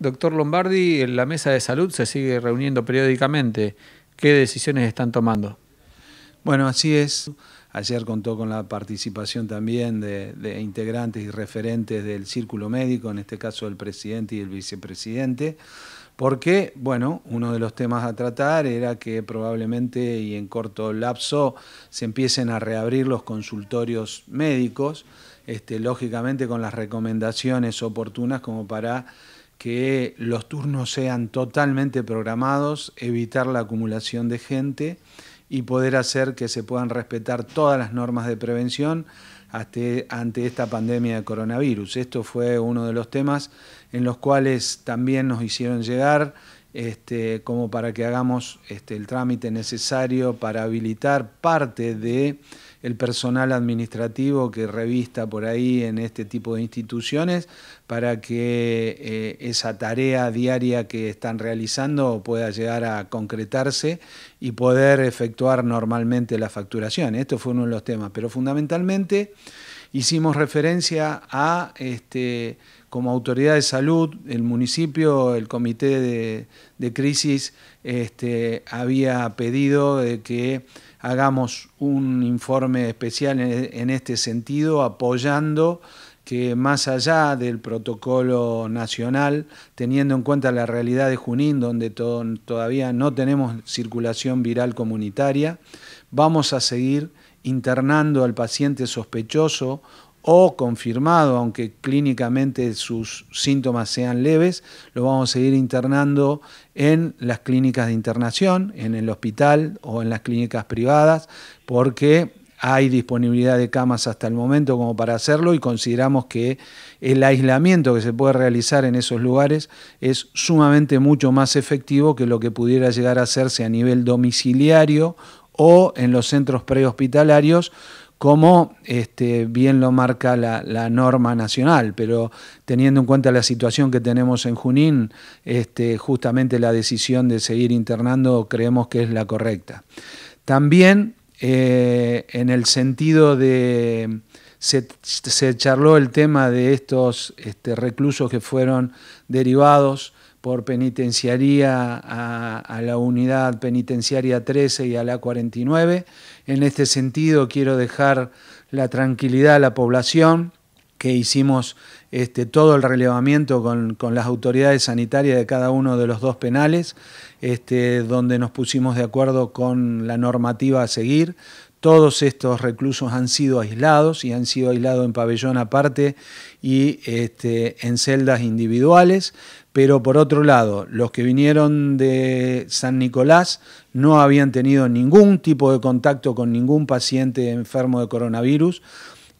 Doctor Lombardi, la mesa de salud se sigue reuniendo periódicamente. ¿Qué decisiones están tomando? Bueno, así es. Ayer contó con la participación también de, integrantes y referentes del círculo médico, en este caso el presidente y el vicepresidente, porque, bueno, uno de los temas a tratar era que probablemente y en corto lapso se empiecen a reabrir los consultorios médicos, este, lógicamente con las recomendaciones oportunas como para que los turnos sean totalmente programados, evitar la acumulación de gente y poder hacer que se puedan respetar todas las normas de prevención ante esta pandemia de coronavirus. Esto fue uno de los temas en los cuales también nos hicieron llegar este, como para que hagamos este, el trámite necesario para habilitar parte de el personal administrativo que revista por ahí en este tipo de instituciones para que eh, esa tarea diaria que están realizando pueda llegar a concretarse y poder efectuar normalmente la facturación. Esto fue uno de los temas, pero fundamentalmente Hicimos referencia a, este, como autoridad de salud, el municipio, el comité de, crisis este, había pedido que hagamos un informe especial en, este sentido, apoyando que más allá del protocolo nacional, teniendo en cuenta la realidad de Junín, donde todavía no tenemos circulación viral comunitaria, vamos a seguir internando al paciente sospechoso o confirmado, aunque clínicamente sus síntomas sean leves, lo vamos a seguir internando en las clínicas de internación, en el hospital o en las clínicas privadas, porque hay disponibilidad de camas hasta el momento como para hacerlo y consideramos que el aislamiento que se puede realizar en esos lugares es sumamente mucho más efectivo que lo que pudiera llegar a hacerse a nivel domiciliario o en los centros prehospitalarios, como este, bien lo marca la, norma nacional, pero teniendo en cuenta la situación que tenemos en Junín, este, justamente la decisión de seguir internando creemos que es la correcta. También eh, en el sentido de... Se, charló el tema de estos este, reclusos que fueron derivados por penitenciaría a, la unidad penitenciaria 13 y a la 49. En este sentido quiero dejar la tranquilidad a la población que hicimos este, todo el relevamiento con, las autoridades sanitarias de cada uno de los dos penales, este, donde nos pusimos de acuerdo con la normativa a seguir, todos estos reclusos han sido aislados y han sido aislados en pabellón aparte y este, en celdas individuales, pero por otro lado, los que vinieron de San Nicolás no habían tenido ningún tipo de contacto con ningún paciente enfermo de coronavirus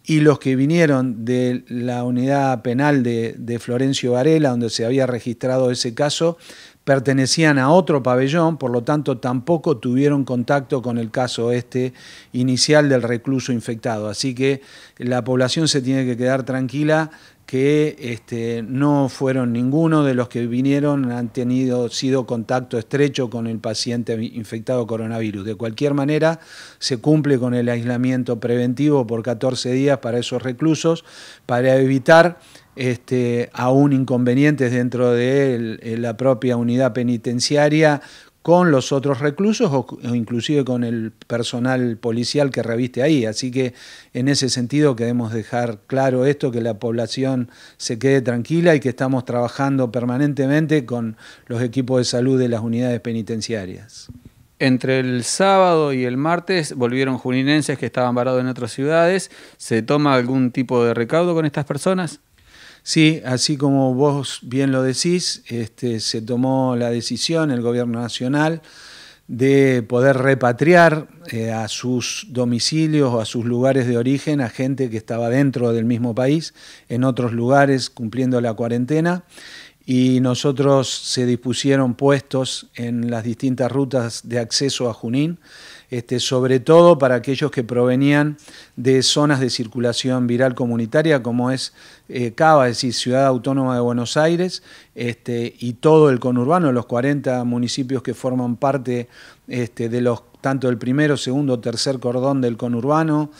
y los que vinieron de la unidad penal de, Florencio Varela, donde se había registrado ese caso, pertenecían a otro pabellón, por lo tanto tampoco tuvieron contacto con el caso este inicial del recluso infectado. Así que la población se tiene que quedar tranquila que este, no fueron ninguno de los que vinieron han tenido sido contacto estrecho con el paciente infectado coronavirus. De cualquier manera, se cumple con el aislamiento preventivo por 14 días para esos reclusos, para evitar este, aún inconvenientes dentro de la propia unidad penitenciaria con los otros reclusos o, inclusive con el personal policial que reviste ahí. Así que en ese sentido queremos dejar claro esto, que la población se quede tranquila y que estamos trabajando permanentemente con los equipos de salud de las unidades penitenciarias. Entre el sábado y el martes volvieron juninenses que estaban varados en otras ciudades. ¿Se toma algún tipo de recaudo con estas personas? Sí, así como vos bien lo decís, este, se tomó la decisión, el gobierno nacional, de poder repatriar eh, a sus domicilios o a sus lugares de origen a gente que estaba dentro del mismo país, en otros lugares cumpliendo la cuarentena. Y nosotros se dispusieron puestos en las distintas rutas de acceso a Junín este, sobre todo para aquellos que provenían de zonas de circulación viral comunitaria, como es eh, Cava, es decir, Ciudad Autónoma de Buenos Aires, este, y todo el conurbano, los 40 municipios que forman parte este, de los tanto el primero, segundo, tercer cordón del conurbano,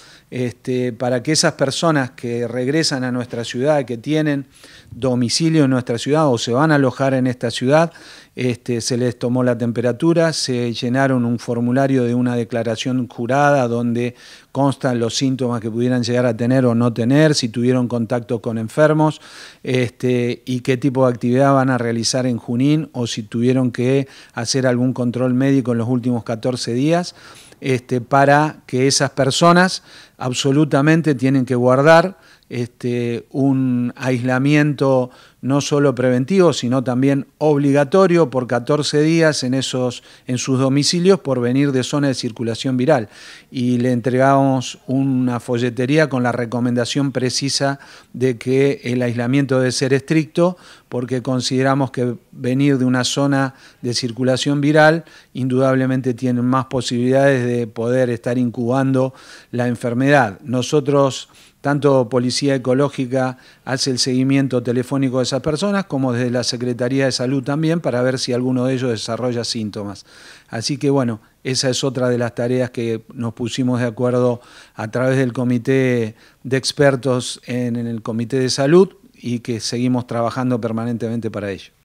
para que esas personas que regresan a nuestra ciudad, que tienen domicilio en nuestra ciudad o se van a alojar en esta ciudad, este, se les tomó la temperatura, se llenaron un formulario de una declaración jurada donde constan los síntomas que pudieran llegar a tener o no tener, si tuvieron contacto con enfermos este, y qué tipo de actividad van a realizar en Junín o si tuvieron que hacer algún control médico en los últimos 14 días. Este, para que esas personas absolutamente tienen que guardar este, un aislamiento no solo preventivo, sino también obligatorio por 14 días en, esos, en sus domicilios por venir de zona de circulación viral. Y le entregamos una folletería con la recomendación precisa de que el aislamiento debe ser estricto porque consideramos que venir de una zona de circulación viral indudablemente tiene más posibilidades de poder estar incubando la enfermedad. Nosotros, tanto Policía Ecológica hace el seguimiento telefónico de esas personas, como desde la Secretaría de Salud también, para ver si alguno de ellos desarrolla síntomas. Así que bueno, esa es otra de las tareas que nos pusimos de acuerdo a través del comité de expertos en el Comité de Salud y que seguimos trabajando permanentemente para ello.